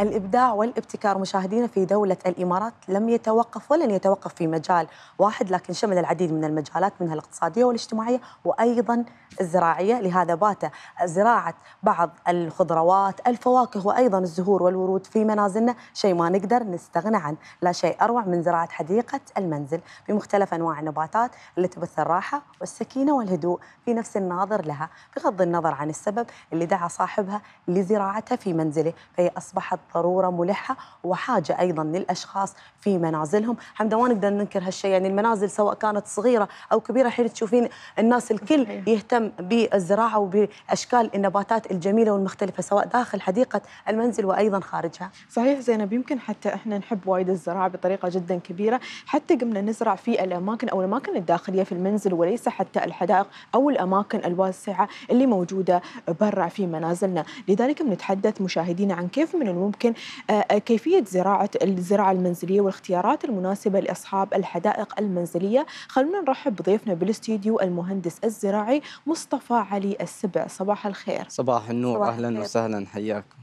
الإبداع والابتكار مشاهدينا في دولة الإمارات لم يتوقف ولن يتوقف في مجال واحد لكن شمل العديد من المجالات منها الاقتصادية والاجتماعية وأيضا الزراعية لهذا بات زراعة بعض الخضروات الفواكه وأيضا الزهور والورود في منازلنا شيء ما نقدر نستغنى عنه لا شيء أروع من زراعة حديقة المنزل بمختلف أنواع النباتات اللي تبث الراحة والسكينة والهدوء في نفس الناظر لها بغض النظر عن السبب اللي دعا صاحبها لزراعتها في منزله فهي أصبحت ضروره ملحه وحاجه ايضا للاشخاص في منازلهم حمدا ما نقدر ننكر هالشيء يعني المنازل سواء كانت صغيره او كبيره حين تشوفين الناس الكل يهتم بالزراعه وباشكال النباتات الجميله والمختلفه سواء داخل حديقه المنزل وايضا خارجها صحيح زينب يمكن حتى احنا نحب وايد الزراعه بطريقه جدا كبيره حتى قمنا نزرع في الاماكن او الاماكن الداخليه في المنزل وليس حتى الحدائق او الاماكن الواسعه اللي موجوده برا في منازلنا لذلك بنتحدث مشاهدينا عن كيف من الممكن ممكن آه، آه، كيفيه زراعه الزراعه المنزليه والاختيارات المناسبه لاصحاب الحدائق المنزليه خلونا نرحب بضيفنا بالاستديو المهندس الزراعي مصطفى علي السبع صباح الخير صباح النور صباح اهلا الخير. وسهلا حياكم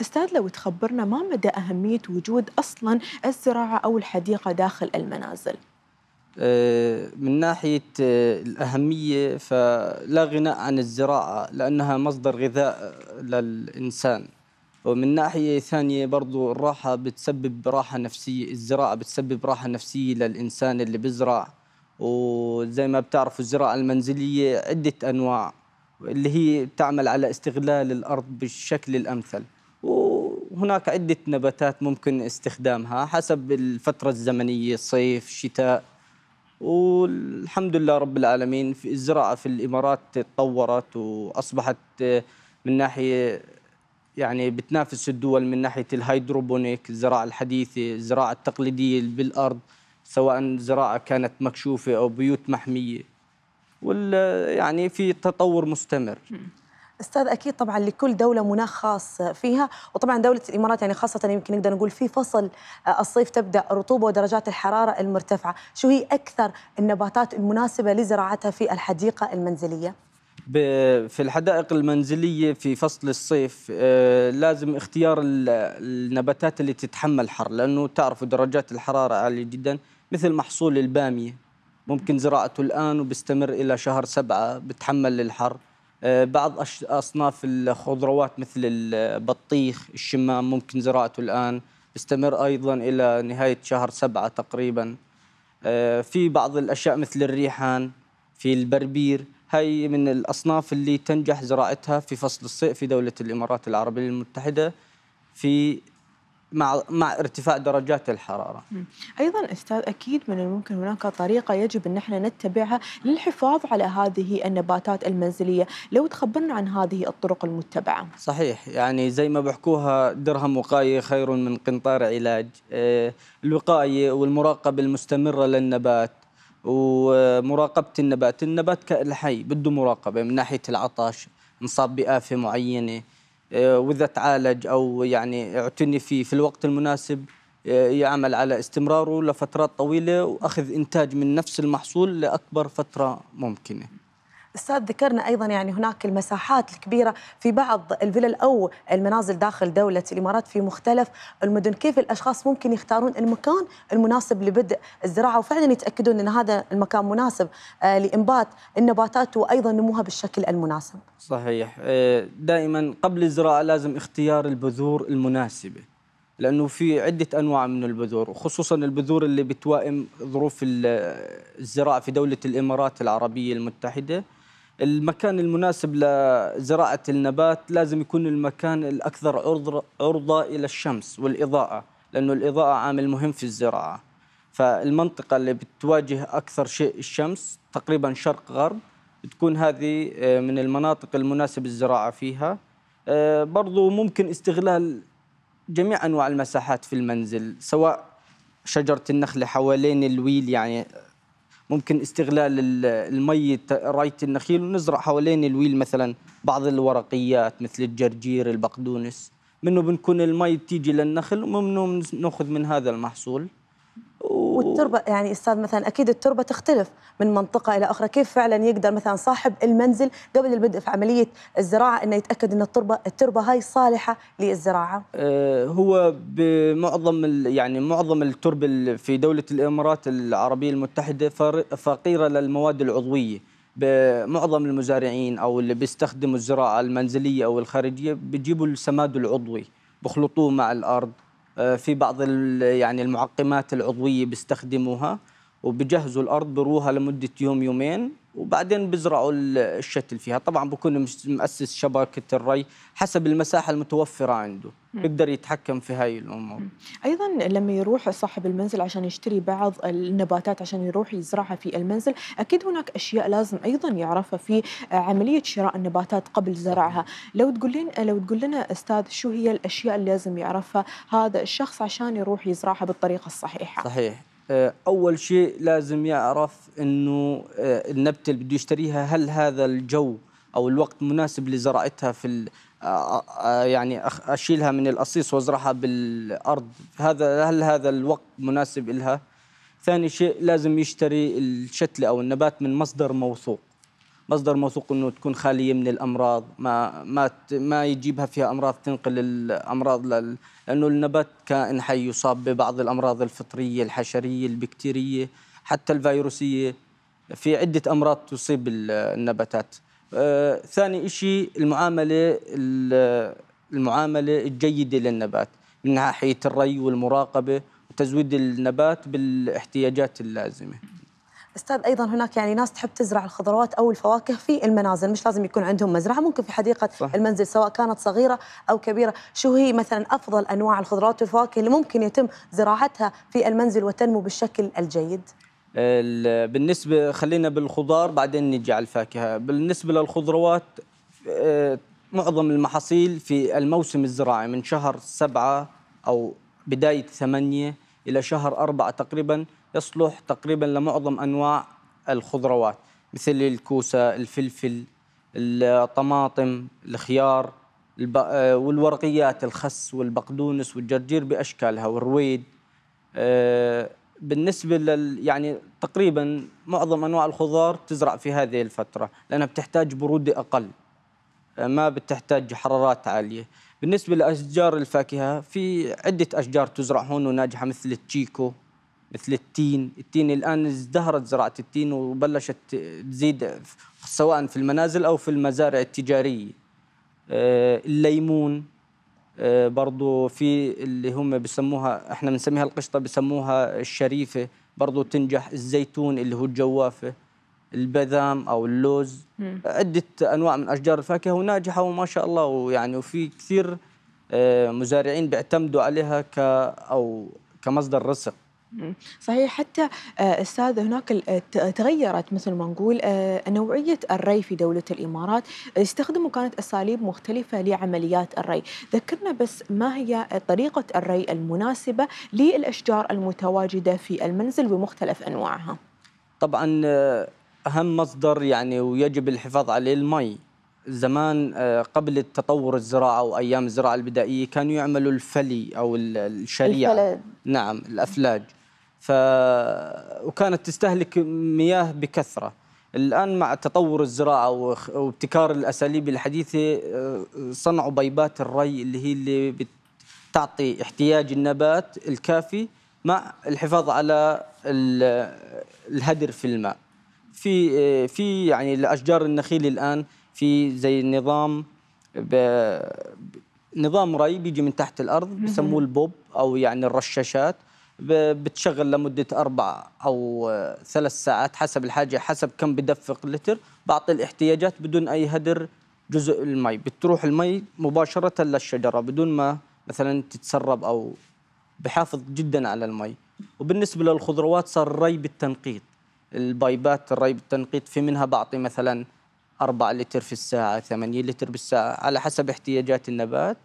استاذ لو تخبرنا ما مدى اهميه وجود اصلا الزراعه او الحديقه داخل المنازل آه، من ناحية الأهمية فلا غناء عن الزراعة لأنها مصدر غذاء للإنسان ومن ناحية ثانية برضو الراحة بتسبب راحة نفسية الزراعة بتسبب راحة نفسية للإنسان اللي بزرع وزي ما بتعرفوا الزراعة المنزلية عدة أنواع اللي هي بتعمل على استغلال الأرض بالشكل الأمثل وهناك عدة نباتات ممكن استخدامها حسب الفترة الزمنية صيف شتاء والحمد لله رب العالمين في الزراعة في الإمارات تطورت وأصبحت من ناحية يعني بتنافس الدول من ناحيه الهيدروبونيك الزراعه الحديثه الزراعه التقليديه بالارض سواء زراعه كانت مكشوفه او بيوت محميه وال يعني في تطور مستمر استاذ اكيد طبعا لكل دوله مناخ خاص فيها وطبعا دوله الامارات يعني خاصه يمكن نقدر نقول في فصل الصيف تبدا رطوبه ودرجات الحراره المرتفعه شو هي اكثر النباتات المناسبه لزراعتها في الحديقه المنزليه في الحدائق المنزلية في فصل الصيف آه، لازم اختيار النباتات اللي تتحمل حر لأنه تعرفوا درجات الحرارة عالية جدا مثل محصول البامية ممكن زراعته الآن وبيستمر إلى شهر سبعة بتحمل الحر آه، بعض أصناف الخضروات مثل البطيخ الشمام ممكن زراعته الآن بيستمر أيضا إلى نهاية شهر سبعة تقريبا آه، في بعض الأشياء مثل الريحان في البربير هي من الأصناف اللي تنجح زراعتها في فصل الصيف في دولة الإمارات العربية المتحدة في مع مع ارتفاع درجات الحراره. ايضا استاذ اكيد من الممكن هناك طريقه يجب ان احنا نتبعها للحفاظ على هذه النباتات المنزليه، لو تخبرنا عن هذه الطرق المتبعه. صحيح يعني زي ما بحكوها درهم وقايه خير من قنطار علاج، آه، الوقايه والمراقبه المستمره للنبات ومراقبه النبات، النبات الحي بده مراقبه من ناحيه العطش، انصاب بافه معينه آه، واذا تعالج او يعني اعتني فيه في الوقت المناسب آه، يعمل على استمراره لفترات طويله واخذ انتاج من نفس المحصول لاكبر فتره ممكنه. استاذ ذكرنا ايضا يعني هناك المساحات الكبيره في بعض الفلل او المنازل داخل دوله الامارات في مختلف المدن، كيف الاشخاص ممكن يختارون المكان المناسب لبدء الزراعه وفعلا يتاكدون ان هذا المكان مناسب آه، لانبات النباتات وايضا نموها بالشكل المناسب. صحيح، آه، دائما قبل الزراعه لازم اختيار البذور المناسبه. لانه في عده انواع من البذور وخصوصا البذور اللي بتوائم ظروف الزراعه في دوله الامارات العربيه المتحده المكان المناسب لزراعة النبات لازم يكون المكان الأكثر عرضة إلى الشمس والإضاءة لأنه الإضاءة عامل مهم في الزراعة فالمنطقة اللي بتواجه أكثر شيء الشمس تقريبا شرق غرب بتكون هذه آه، من المناطق المناسب الزراعة فيها آه، برضو ممكن استغلال جميع أنواع المساحات في المنزل سواء شجرة النخلة حوالين الويل يعني ممكن استغلال المي رايه النخيل ونزرع حوالين الويل مثلا بعض الورقيات مثل الجرجير البقدونس منه بنكون المي بتيجي للنخل ومنه ناخذ من هذا المحصول والتربه يعني استاذ مثلا اكيد التربه تختلف من منطقه الى اخرى كيف فعلا يقدر مثلا صاحب المنزل قبل البدء في عمليه الزراعه انه يتاكد ان التربه التربه هاي صالحه للزراعه آه، هو بمعظم يعني معظم التربه في دوله الامارات العربيه المتحده فقيره للمواد العضويه بمعظم المزارعين او اللي بيستخدموا الزراعه المنزليه او الخارجيه بيجيبوا السماد العضوي بخلطوه مع الارض آه، في بعض يعني المعقمات العضويه بيستخدموها وبجهزوا الارض بروها لمده يوم يومين وبعدين بزرعوا الشتل فيها طبعا بكون مؤسس شبكة الري حسب المساحة المتوفرة عنده يقدر يتحكم في هاي الامور ايضا لما يروح صاحب المنزل عشان يشتري بعض النباتات عشان يروح يزرعها في المنزل اكيد هناك اشياء لازم ايضا يعرفها في عمليه شراء النباتات قبل زرعها لو تقول لو تقول لنا استاذ شو هي الاشياء اللي لازم يعرفها هذا الشخص عشان يروح يزرعها بالطريقه الصحيحه صحيح آه، اول شيء لازم يعرف انه آه، النبته اللي بده يشتريها هل هذا الجو او الوقت مناسب لزراعتها في آه، يعني اشيلها من الاصيص وازرعها بالارض هذا هل هذا الوقت مناسب لها ثاني شيء لازم يشتري الشتله او النبات من مصدر موثوق مصدر موثوق انه تكون خاليه من الامراض ما ما ما يجيبها فيها امراض تنقل الامراض لل... لانه النبات كائن حي يصاب ببعض الامراض الفطريه الحشريه البكتيريه حتى الفيروسيه في عده امراض تصيب النباتات آه، ثاني شيء المعامله المعامله الجيده للنبات من ناحيه الري والمراقبه وتزويد النبات بالاحتياجات اللازمه استاذ ايضا هناك يعني ناس تحب تزرع الخضروات او الفواكه في المنازل مش لازم يكون عندهم مزرعه ممكن في حديقه صح. المنزل سواء كانت صغيره او كبيره شو هي مثلا افضل انواع الخضروات والفواكه اللي ممكن يتم زراعتها في المنزل وتنمو بالشكل الجيد بالنسبه خلينا بالخضار بعدين نجي على الفاكهه بالنسبه للخضروات آه، معظم المحاصيل في الموسم الزراعي من شهر سبعة او بدايه ثمانية الى شهر أربعة تقريبا يصلح تقريبا لمعظم انواع الخضروات مثل الكوسه، الفلفل، الطماطم، الخيار آه، والورقيات الخس والبقدونس والجرجير باشكالها والرويد آه، بالنسبه لل يعني تقريبا معظم انواع الخضار تزرع في هذه الفتره لانها بتحتاج بروده اقل آه، ما بتحتاج حرارات عاليه بالنسبه لاشجار الفاكهه في عده اشجار تزرع هون وناجحه مثل التشيكو مثل التين التين الآن ازدهرت زراعة التين وبلشت تزيد سواء في المنازل أو في المزارع التجارية آه، الليمون آه، برضو في اللي هم بسموها احنا بنسميها القشطة بسموها الشريفة برضو تنجح الزيتون اللي هو الجوافة البذام او اللوز م. عده انواع من اشجار الفاكهه وناجحه وما شاء الله ويعني وفي كثير آه، مزارعين بيعتمدوا عليها ك او كمصدر رزق صحيح حتى آه، استاذ هناك آه، آه، تغيرت مثل ما نقول نوعيه الري في دوله الامارات استخدموا كانت اساليب مختلفه لعمليات الري ذكرنا بس ما هي طريقه الري المناسبه للاشجار المتواجده في المنزل بمختلف انواعها طبعا اهم مصدر يعني ويجب الحفاظ عليه المي زمان قبل التطور الزراعة وأيام الزراعة البدائية كانوا يعملوا الفلي أو الشريعة الفلد. نعم الأفلاج ف وكانت تستهلك مياه بكثره الان مع تطور الزراعه وابتكار الاساليب الحديثه آه، صنعوا بيبات الري اللي هي اللي بتعطي احتياج النبات الكافي مع الحفاظ على الهدر في الماء في آه، في يعني الاشجار النخيل الان في زي نظام نظام ري بيجي من تحت الارض بسموه البوب او يعني الرشاشات بتشغل لمده اربع او ثلاث ساعات حسب الحاجه حسب كم بدفق لتر بعطي الاحتياجات بدون اي هدر جزء المي بتروح المي مباشره للشجره بدون ما مثلا تتسرب او بحافظ جدا على المي وبالنسبه للخضروات صار الري بالتنقيط البايبات الري بالتنقيط في منها بعطي مثلا 4 لتر في الساعه 8 لتر بالساعه على حسب احتياجات النبات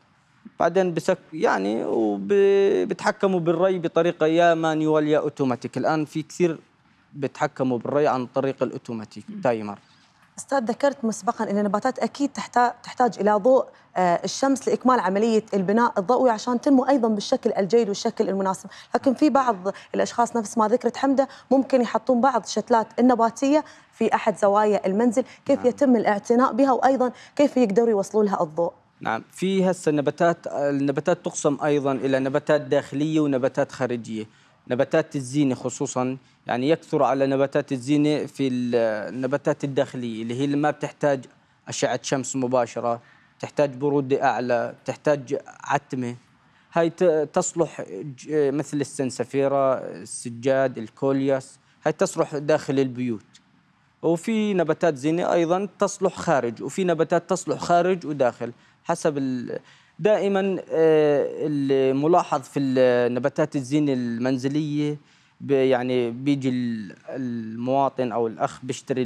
بعدين بسك يعني وبتحكموا بالري بطريقه يا مانيوال يا اوتوماتيك الان في كثير بيتحكموا بالري عن طريق الاوتوماتيك تايمر استاذ ذكرت مسبقا ان النباتات اكيد تحتاج الى ضوء آه، الشمس لاكمال عمليه البناء الضوئي عشان تنمو ايضا بالشكل الجيد والشكل المناسب، لكن في بعض الاشخاص نفس ما ذكرت حمده ممكن يحطون بعض الشتلات النباتيه في احد زوايا المنزل، كيف نعم. يتم الاعتناء بها وايضا كيف يقدروا يوصلوا لها الضوء؟ نعم في هسه النباتات النباتات تقسم ايضا الى نباتات داخليه ونباتات خارجيه نباتات الزينه خصوصا يعني يكثر على نباتات الزينه في النباتات الداخليه اللي هي اللي ما بتحتاج اشعه شمس مباشره تحتاج بروده اعلى تحتاج عتمه هاي تصلح مثل السنسفيره السجاد الكولياس هاي تصلح داخل البيوت وفي نباتات زينه ايضا تصلح خارج وفي نباتات تصلح خارج وداخل حسب ال... دائما آه، الملاحظ في النباتات الزينه المنزليه يعني بيجي المواطن او الاخ بيشتري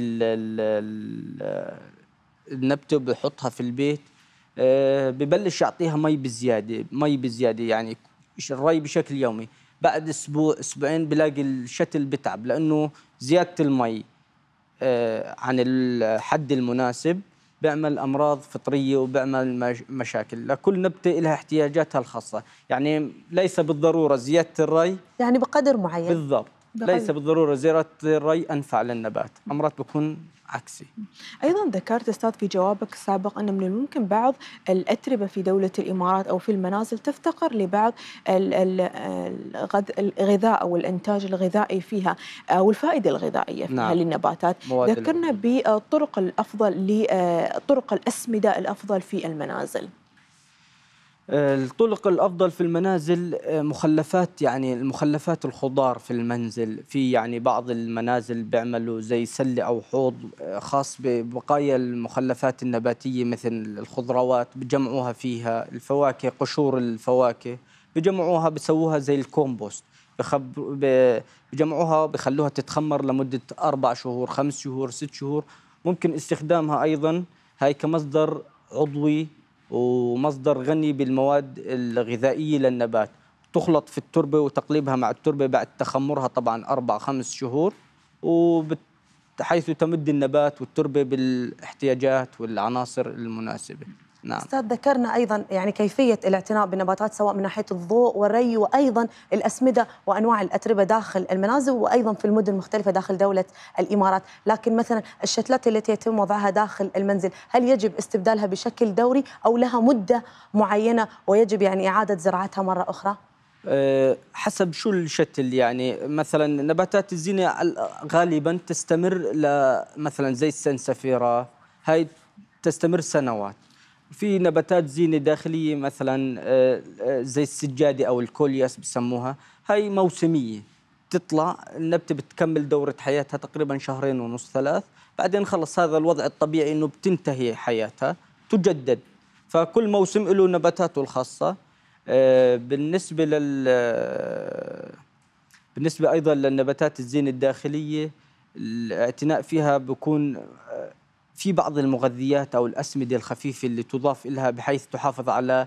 النبته بحطها في البيت آه، ببلش يعطيها مي بزياده مي بزياده يعني الري بشكل يومي بعد اسبوع اسبوعين بلاقي الشتل بتعب لانه زياده المي آه، عن الحد المناسب بيعمل امراض فطريه وبيعمل مشاكل لكل نبته لها احتياجاتها الخاصه يعني ليس بالضروره زياده الري يعني بقدر معين بالضبط بقدر. ليس بالضروره زياده الري انفع للنبات امرات بكون عكسي ايضا ذكرت استاذ في جوابك السابق ان من الممكن بعض الاتربه في دوله الامارات او في المنازل تفتقر لبعض الغذاء او الانتاج الغذائي فيها او الفائده الغذائيه فيها نعم. للنباتات ذكرنا بالطرق الافضل للطرق آه، الاسمده الافضل في المنازل آه، الطرق الافضل في المنازل آه، مخلفات يعني المخلفات الخضار في المنزل في يعني بعض المنازل بيعملوا زي سله او حوض آه، خاص ببقايا المخلفات النباتيه مثل الخضروات بجمعوها فيها الفواكه قشور الفواكه بجمعوها بسووها زي الكومبوست بجمعوها بخلوها تتخمر لمده اربع شهور خمس شهور ست شهور ممكن استخدامها ايضا هاي كمصدر عضوي ومصدر غني بالمواد الغذائية للنبات تخلط في التربة وتقليبها مع التربة بعد تخمرها طبعا أربع خمس شهور وبت حيث تمد النبات والتربة بالاحتياجات والعناصر المناسبة نعم استاذ ذكرنا ايضا يعني كيفيه الاعتناء بالنباتات سواء من ناحيه الضوء والري وايضا الاسمده وانواع الاتربه داخل المنازل وايضا في المدن المختلفه داخل دوله الامارات، لكن مثلا الشتلات التي يتم وضعها داخل المنزل، هل يجب استبدالها بشكل دوري او لها مده معينه ويجب يعني اعاده زراعتها مره اخرى؟ أه، حسب شو الشتل يعني مثلا نباتات الزينة غالبا تستمر مثلا زي السنسفيرة هاي تستمر سنوات في نباتات زينه داخليه مثلا آه، آه، زي السجاده او الكولياس بسموها هاي موسميه بتطلع النبتة بتكمل دورة حياتها تقريبا شهرين ونص ثلاث بعدين خلص هذا الوضع الطبيعي أنه بتنتهي حياتها تجدد فكل موسم له نباتاته الخاصة آه، بالنسبة لل بالنسبة أيضا للنباتات الزينة الداخلية الاعتناء فيها بكون في بعض المغذيات أو الأسمدة الخفيفة اللي تضاف لها بحيث تحافظ على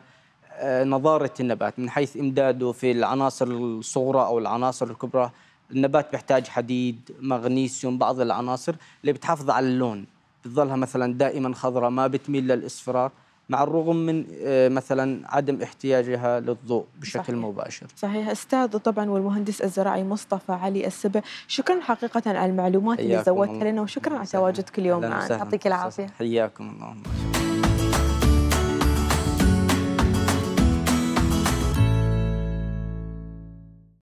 آه، نضارة النبات من حيث إمداده في العناصر الصغرى أو العناصر الكبرى النبات بيحتاج حديد مغنيسيوم بعض العناصر اللي بتحافظ على اللون بتظلها مثلا دائما خضراء ما بتميل للاصفرار مع الرغم من آه، مثلا عدم احتياجها للضوء بشكل صحيح. مباشر صحيح استاذ طبعا والمهندس الزراعي مصطفى علي السبع شكرا حقيقه على المعلومات اللي زودتها لنا وشكرا على تواجدك اليوم معنا يعطيك العافيه حياكم الله